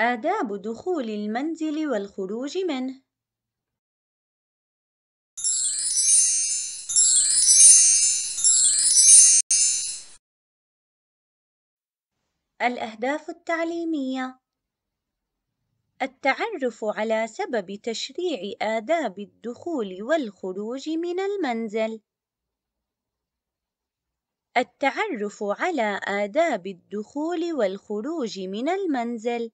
آداب دخول المنزل والخروج منه الأهداف التعليمية التعرف على سبب تشريع آداب الدخول والخروج من المنزل التعرف على آداب الدخول والخروج من المنزل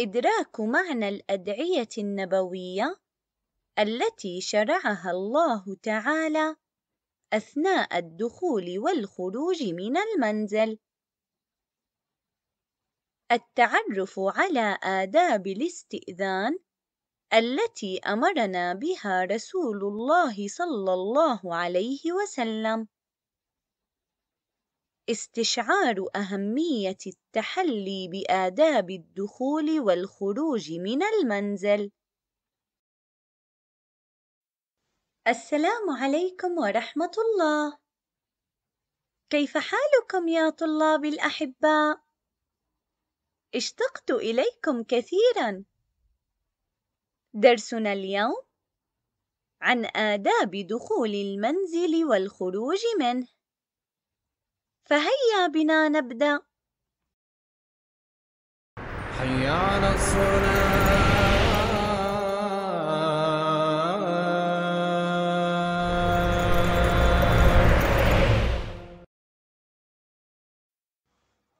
إدراك معنى الأدعية النبوية التي شرعها الله تعالى أثناء الدخول والخروج من المنزل. التعرف على آداب الاستئذان التي أمرنا بها رسول الله صلى الله عليه وسلم. استشعار أهمية التحلي بآداب الدخول والخروج من المنزل. السلام عليكم ورحمة الله. كيف حالكم يا طلابي الأحباء؟ اشتقت إليكم كثيرًا. درسنا اليوم عن آداب دخول المنزل والخروج منه. فهيا بنا نبدأ حيا على الصلاة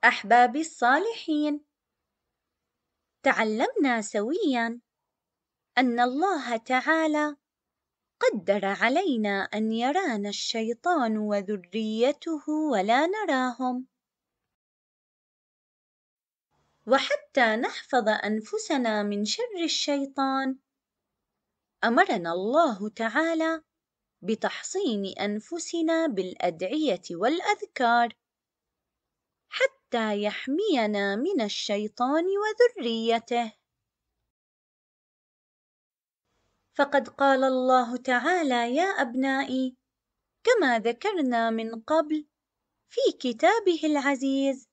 أحبابي الصالحين تعلمنا سويا أن الله تعالى قدر علينا أن يرانا الشيطان وذريته ولا نراهم وحتى نحفظ أنفسنا من شر الشيطان أمرنا الله تعالى بتحصين أنفسنا بالأدعية والأذكار حتى يحمينا من الشيطان وذريته فقد قال الله تعالى يا أبنائي كما ذكرنا من قبل في كتابه العزيز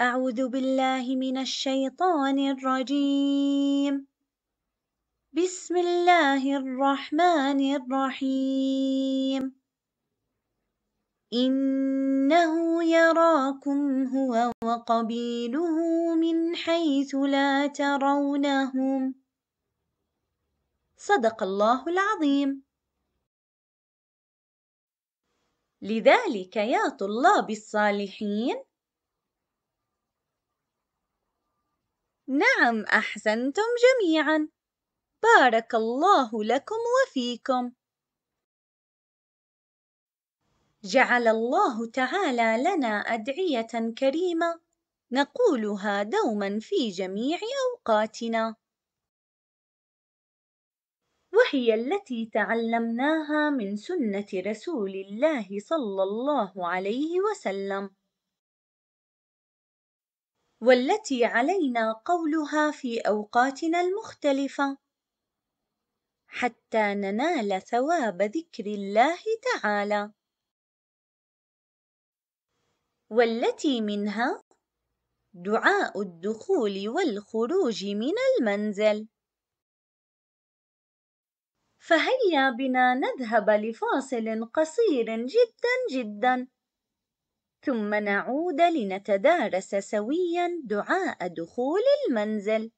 أعوذ بالله من الشيطان الرجيم بسم الله الرحمن الرحيم إنه يراكم هو وقبيله من حيث لا ترونهم صدق الله العظيم لذلك يا طلاب الصالحين نعم احسنتم جميعا بارك الله لكم وفيكم جعل الله تعالى لنا ادعيه كريمه نقولها دوما في جميع اوقاتنا وهي التي تعلمناها من سنة رسول الله صلى الله عليه وسلم والتي علينا قولها في أوقاتنا المختلفة حتى ننال ثواب ذكر الله تعالى والتي منها دعاء الدخول والخروج من المنزل فهيا بنا نذهب لفاصل قصير جدا جدا ثم نعود لنتدارس سويا دعاء دخول المنزل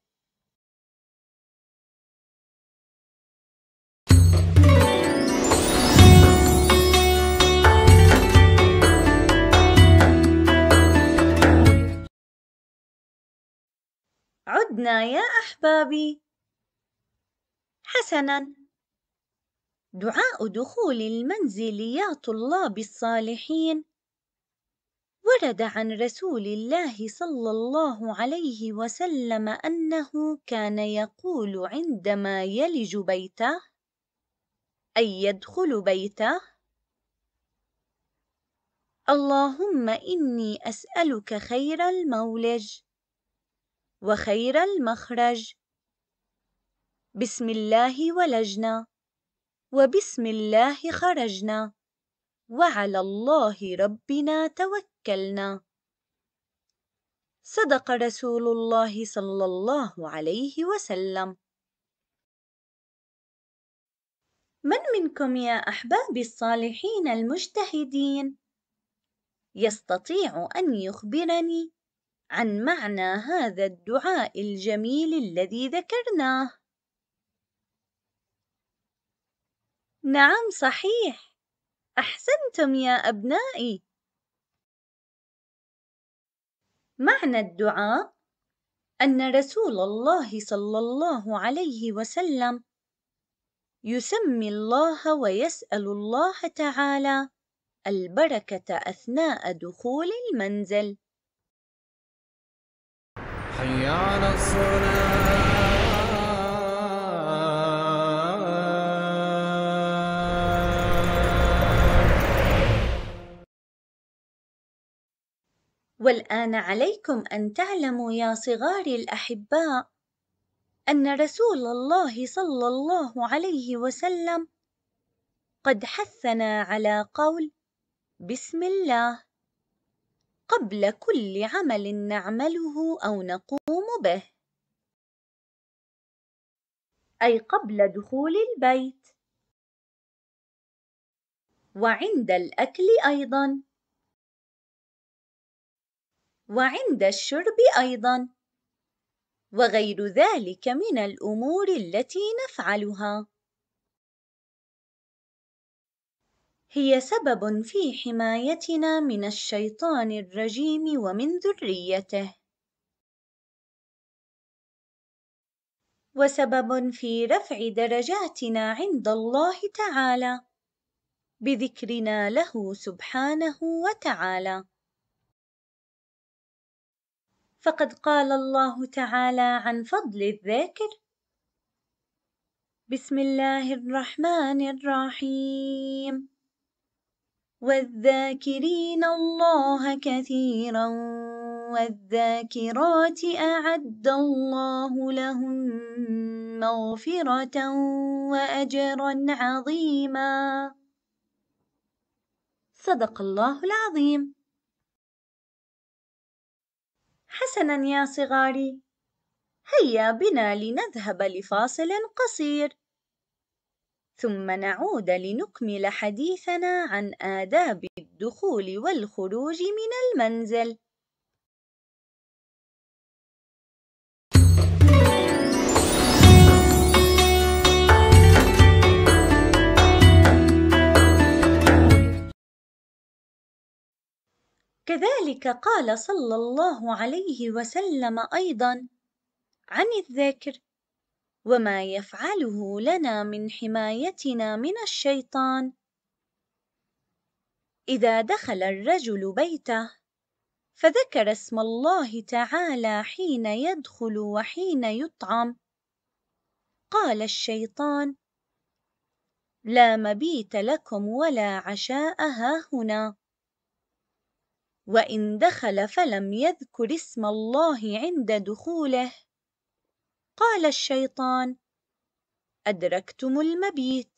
عدنا يا احبابي حسنا دعاء دخول المنزل يا طلاب الصالحين ورد عن رسول الله صلى الله عليه وسلم أنه كان يقول عندما يلج بيته أي يدخل بيته اللهم إني أسألك خير المولج وخير المخرج بسم الله ولجنا وبسم الله خرجنا وعلى الله ربنا توكلنا صدق رسول الله صلى الله عليه وسلم من منكم يا احبابي الصالحين المجتهدين يستطيع ان يخبرني عن معنى هذا الدعاء الجميل الذي ذكرناه نعم صحيح احسنتم يا ابنائي معنى الدعاء ان رسول الله صلى الله عليه وسلم يسمي الله ويسال الله تعالى البركه اثناء دخول المنزل حي على الصلاه الآن عليكم أن تعلموا يا صغاري الأحباء أن رسول الله صلى الله عليه وسلم قد حثنا على قول بسم الله قبل كل عمل نعمله أو نقوم به أي قبل دخول البيت وعند الأكل أيضاً وعند الشرب أيضًا، وغير ذلك من الأمور التي نفعلها. هي سبب في حمايتنا من الشيطان الرجيم ومن ذريته وسبب في رفع درجاتنا عند الله تعالى بذكرنا له سبحانه وتعالى فقد قال الله تعالى عن فضل الذاكر بسم الله الرحمن الرحيم والذاكرين الله كثيرا والذاكرات أعد الله لهم مغفرة وأجرا عظيما صدق الله العظيم حسنًا يا صغاري، هيا بنا لنذهب لفاصل قصير، ثم نعود لنكمل حديثنا عن آداب الدخول والخروج من المنزل. كذلك قال صلى الله عليه وسلم ايضا عن الذكر وما يفعله لنا من حمايتنا من الشيطان اذا دخل الرجل بيته فذكر اسم الله تعالى حين يدخل وحين يطعم قال الشيطان لا مبيت لكم ولا عشاء هنا وإن دخل فلم يذكر اسم الله عند دخوله قال الشيطان أدركتم المبيت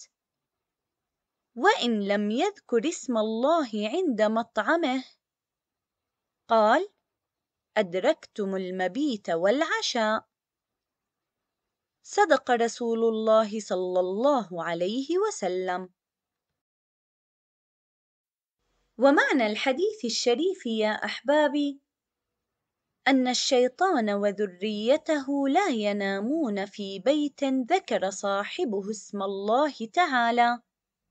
وإن لم يذكر اسم الله عند مطعمه قال أدركتم المبيت والعشاء صدق رسول الله صلى الله عليه وسلم ومعنى الحديث الشريف يا أحبابي أن الشيطان وذريته لا ينامون في بيت ذكر صاحبه اسم الله تعالى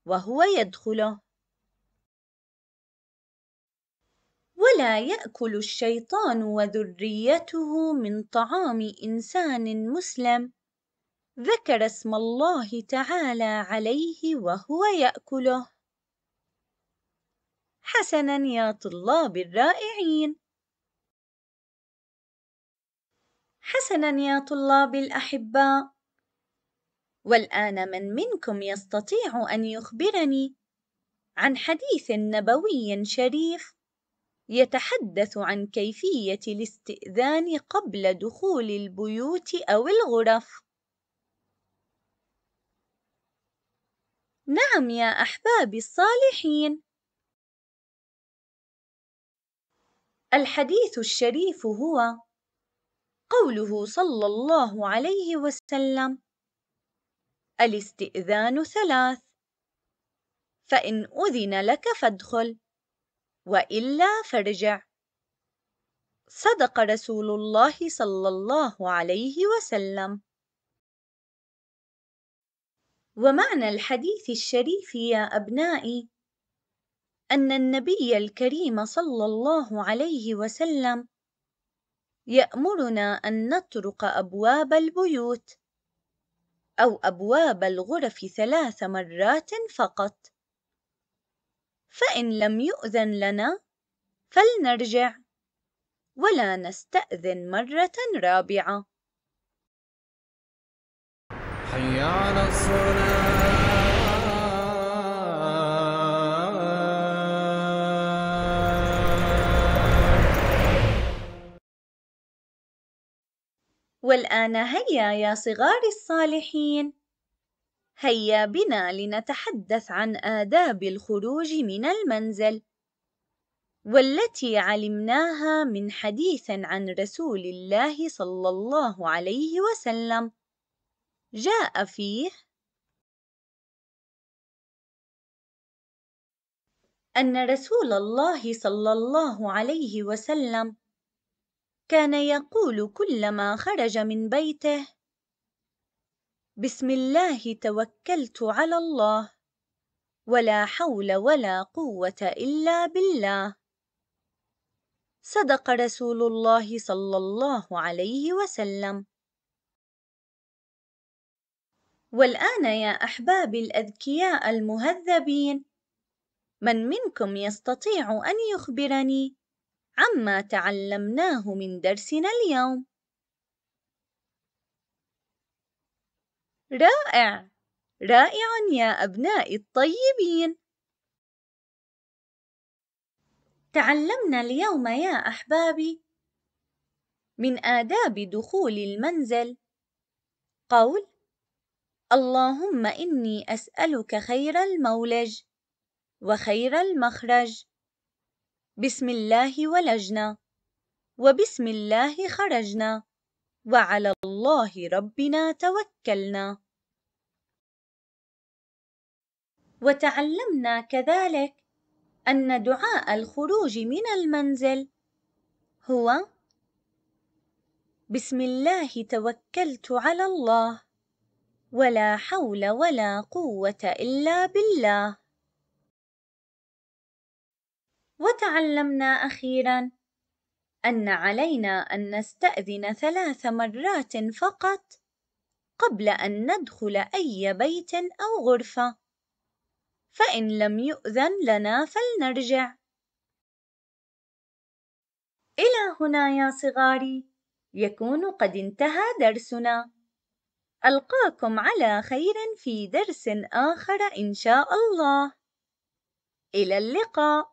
وهو يدخله ولا يأكل الشيطان وذريته من طعام إنسان مسلم ذكر اسم الله تعالى عليه وهو يأكله حسنا يا طلابي الرائعين حسنا يا طلابي الأحباء والآن من منكم يستطيع أن يخبرني عن حديث نبوي شريف يتحدث عن كيفية الاستئذان قبل دخول البيوت أو الغرف. نعم يا أحبابي الصالحين، الحديث الشريف هو قوله صلى الله عليه وسلم الاستئذان ثلاث فإن أذن لك فادخل وإلا فارجع صدق رسول الله صلى الله عليه وسلم ومعنى الحديث الشريف يا أبنائي أن النبي الكريم صلى الله عليه وسلم يأمرنا أن نطرق أبواب البيوت أو أبواب الغرف ثلاث مرات فقط، فإن لم يؤذن لنا فلنرجع، ولا نستأذن مرة رابعة. حي على الصلاة والآن هيا يا صغار الصالحين هيا بنا لنتحدث عن آداب الخروج من المنزل والتي علمناها من حديث عن رسول الله صلى الله عليه وسلم جاء فيه أن رسول الله صلى الله عليه وسلم كان يقول كلما خرج من بيته بسم الله توكلت على الله ولا حول ولا قوة إلا بالله صدق رسول الله صلى الله عليه وسلم والآن يا أحبابي الأذكياء المهذبين من منكم يستطيع أن يخبرني عما تعلمناه من درسنا اليوم رائع رائع يا أبنائي الطيبين تعلمنا اليوم يا أحبابي من آداب دخول المنزل قول اللهم إني أسألك خير المولج وخير المخرج بسم الله ولجنا وبسم الله خرجنا وعلى الله ربنا توكلنا وتعلمنا كذلك أن دعاء الخروج من المنزل هو بسم الله توكلت على الله ولا حول ولا قوة إلا بالله وتعلمنا أخيرا أن علينا أن نستأذن ثلاث مرات فقط قبل أن ندخل أي بيت أو غرفة، فإن لم يؤذن لنا فلنرجع. إلى هنا يا صغاري، يكون قد انتهى درسنا. ألقاكم على خير في درس آخر إن شاء الله. إلى اللقاء.